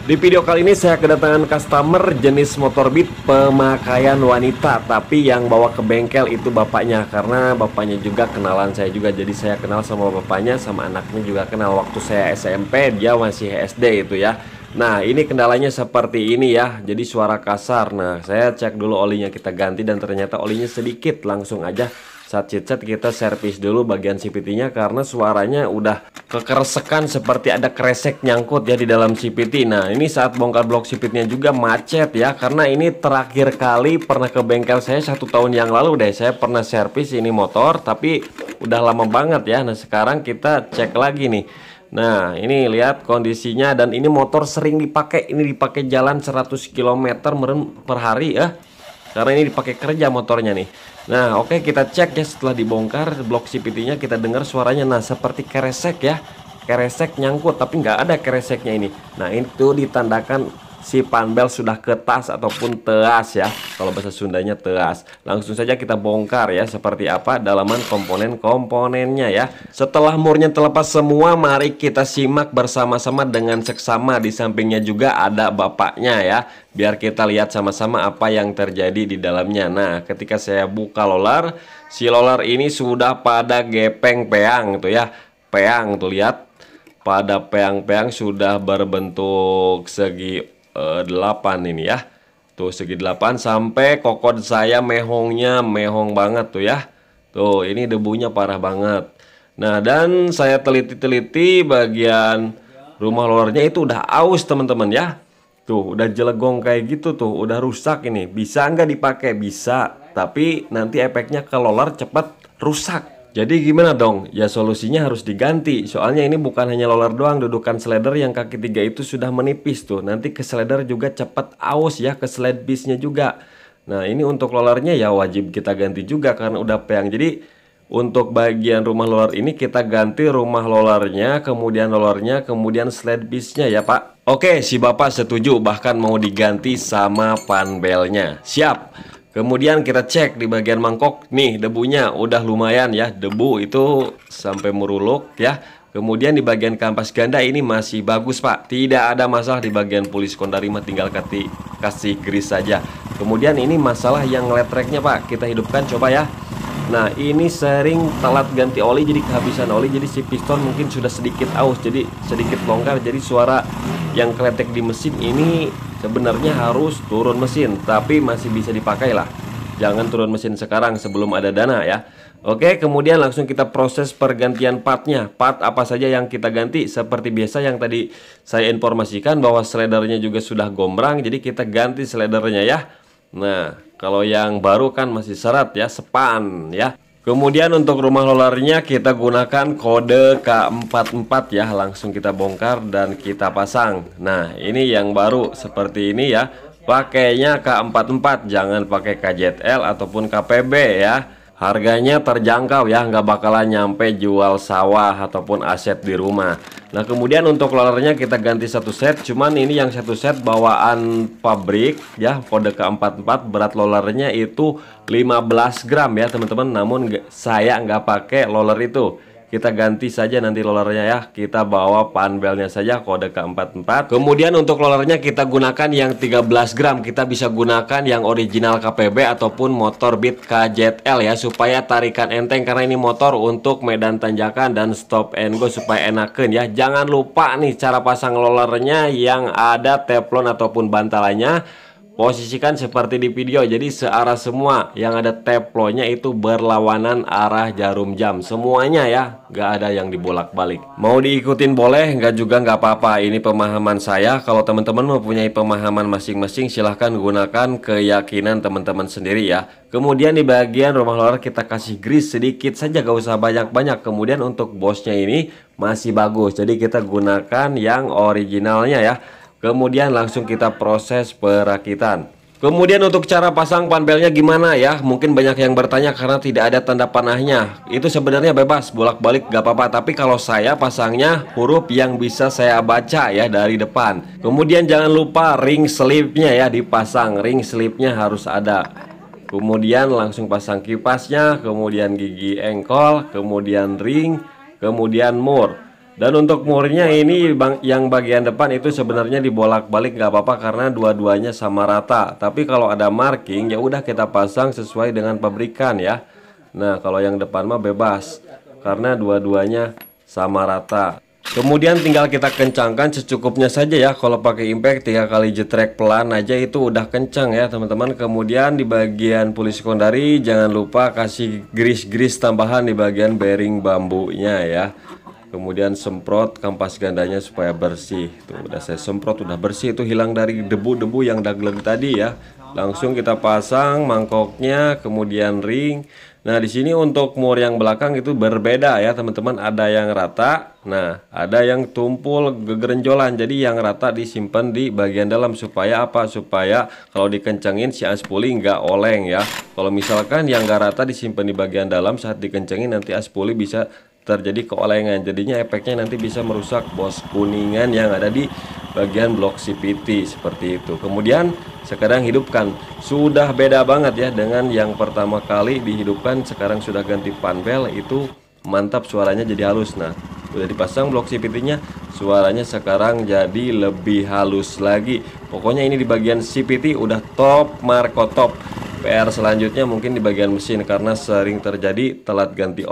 Di video kali ini saya kedatangan customer jenis motor Beat pemakaian wanita Tapi yang bawa ke bengkel itu bapaknya Karena bapaknya juga kenalan saya juga Jadi saya kenal sama bapaknya sama anaknya juga kenal Waktu saya SMP dia masih SD itu ya Nah ini kendalanya seperti ini ya Jadi suara kasar Nah saya cek dulu olinya kita ganti Dan ternyata olinya sedikit Langsung aja saat chit chat kita servis dulu bagian CPT-nya karena suaranya udah kekeresekan seperti ada kresek nyangkut ya di dalam CPT. Nah, ini saat bongkar blok CPT-nya juga macet ya karena ini terakhir kali pernah ke bengkel saya satu tahun yang lalu deh saya pernah servis ini motor tapi udah lama banget ya. Nah, sekarang kita cek lagi nih. Nah ini lihat kondisinya dan ini motor sering dipakai ini dipakai jalan 100 km per hari ya karena ini dipakai kerja motornya nih nah oke okay, kita cek ya setelah dibongkar blok CVT nya kita dengar suaranya nah seperti keresek ya keresek nyangkut tapi nggak ada kereseknya ini nah itu ditandakan si panbel sudah ketas ataupun teas ya kalau bahasa Sundanya teas langsung saja kita bongkar ya seperti apa dalaman komponen-komponennya ya setelah murnya terlepas semua mari kita simak bersama-sama dengan seksama di sampingnya juga ada bapaknya ya biar kita lihat sama-sama apa yang terjadi di dalamnya nah ketika saya buka lolar si lolar ini sudah pada gepeng peang tuh ya peang tuh lihat pada peang-peang sudah berbentuk segi uh, 8 ini ya. Tuh segi 8 sampai kokon saya mehongnya mehong banget tuh ya. Tuh ini debunya parah banget. Nah dan saya teliti-teliti bagian rumah luarnya itu udah aus teman-teman ya. Tuh udah jelegong kayak gitu tuh udah rusak ini. Bisa nggak dipakai? Bisa. Tapi nanti efeknya ke lolar cepat rusak jadi gimana dong? Ya solusinya harus diganti. Soalnya ini bukan hanya roller doang, dudukan slider yang kaki tiga itu sudah menipis tuh. Nanti ke slider juga cepat aus ya, ke slide bisnya juga. Nah ini untuk rollernya ya wajib kita ganti juga karena udah peang. Jadi untuk bagian rumah roller ini kita ganti rumah rollernya, kemudian rollernya, kemudian slide bisnya ya pak. Oke si bapak setuju bahkan mau diganti sama panbelnya. Siap. Kemudian kita cek di bagian mangkok, nih debunya udah lumayan ya, debu itu sampai meruluk ya. Kemudian di bagian kampas ganda ini masih bagus pak, tidak ada masalah di bagian polis kondari tinggal kati, kasih gris saja. Kemudian ini masalah yang letreknya pak, kita hidupkan coba ya. Nah ini sering telat ganti oli jadi kehabisan oli jadi si piston mungkin sudah sedikit aus jadi sedikit longgar jadi suara yang kretek di mesin ini sebenarnya harus turun mesin tapi masih bisa dipakai lah jangan turun mesin sekarang sebelum ada dana ya Oke kemudian langsung kita proses pergantian partnya part apa saja yang kita ganti seperti biasa yang tadi saya informasikan bahwa sledernya juga sudah gombrang jadi kita ganti sledernya ya Nah kalau yang baru kan masih serat ya sepan ya Kemudian untuk rumah lolarnya kita gunakan kode K44 ya langsung kita bongkar dan kita pasang Nah ini yang baru seperti ini ya pakainya K44 jangan pakai KJL ataupun KPB ya Harganya terjangkau ya, nggak bakalan nyampe jual sawah ataupun aset di rumah. Nah kemudian untuk rollernya kita ganti satu set, cuman ini yang satu set bawaan pabrik ya, kode ke-44 berat rollernya itu 15 gram ya teman-teman. Namun saya nggak pakai roller itu kita ganti saja nanti rollernya ya kita bawa panbelnya saja kode keempat empat. kemudian untuk rollernya kita gunakan yang 13 gram kita bisa gunakan yang original KPB ataupun motor Beat KZL ya supaya tarikan enteng karena ini motor untuk medan tanjakan dan stop and go supaya enakan ya jangan lupa nih cara pasang rollernya yang ada teflon ataupun bantalannya Posisikan seperti di video, jadi searah semua yang ada teplonya itu berlawanan arah jarum jam. Semuanya ya, nggak ada yang dibolak-balik. Mau diikutin boleh, nggak juga nggak apa-apa. Ini pemahaman saya, kalau teman-teman mempunyai pemahaman masing-masing silahkan gunakan keyakinan teman-teman sendiri ya. Kemudian di bagian rumah luar kita kasih grease sedikit saja, gak usah banyak-banyak. Kemudian untuk bosnya ini masih bagus, jadi kita gunakan yang originalnya ya. Kemudian langsung kita proses perakitan. Kemudian untuk cara pasang panelnya gimana ya? Mungkin banyak yang bertanya karena tidak ada tanda panahnya. Itu sebenarnya bebas, bolak-balik gak apa-apa. Tapi kalau saya pasangnya huruf yang bisa saya baca ya dari depan. Kemudian jangan lupa ring slipnya ya dipasang. Ring slipnya harus ada. Kemudian langsung pasang kipasnya, kemudian gigi engkol, kemudian ring, kemudian mur. Dan untuk murnya ini bang, yang bagian depan itu sebenarnya dibolak-balik nggak apa-apa karena dua-duanya sama rata. Tapi kalau ada marking ya udah kita pasang sesuai dengan pabrikan ya. Nah kalau yang depan mah bebas karena dua-duanya sama rata. Kemudian tinggal kita kencangkan secukupnya saja ya. Kalau pakai impact tiga kali jetrek pelan aja itu udah kencang ya teman-teman. Kemudian di bagian puli sekundari jangan lupa kasih grease grease tambahan di bagian bearing bambunya ya kemudian semprot kampas gandanya supaya bersih tuh udah saya semprot udah bersih itu hilang dari debu-debu yang dagleg tadi ya langsung kita pasang mangkoknya kemudian ring nah di sini untuk mur yang belakang itu berbeda ya teman-teman ada yang rata nah ada yang tumpul gegerenjolan jadi yang rata disimpan di bagian dalam supaya apa supaya kalau dikencengin si aspuli nggak oleng ya kalau misalkan yang nggak rata disimpan di bagian dalam saat dikencengin nanti aspuli bisa terjadi keolengan jadinya efeknya nanti bisa merusak bos kuningan yang ada di bagian blok CPT seperti itu kemudian sekarang hidupkan sudah beda banget ya dengan yang pertama kali dihidupkan sekarang sudah ganti panel itu mantap suaranya jadi halus nah udah dipasang blok CPT nya suaranya sekarang jadi lebih halus lagi pokoknya ini di bagian CPT udah top markotop. top PR selanjutnya mungkin di bagian mesin karena sering terjadi telat ganti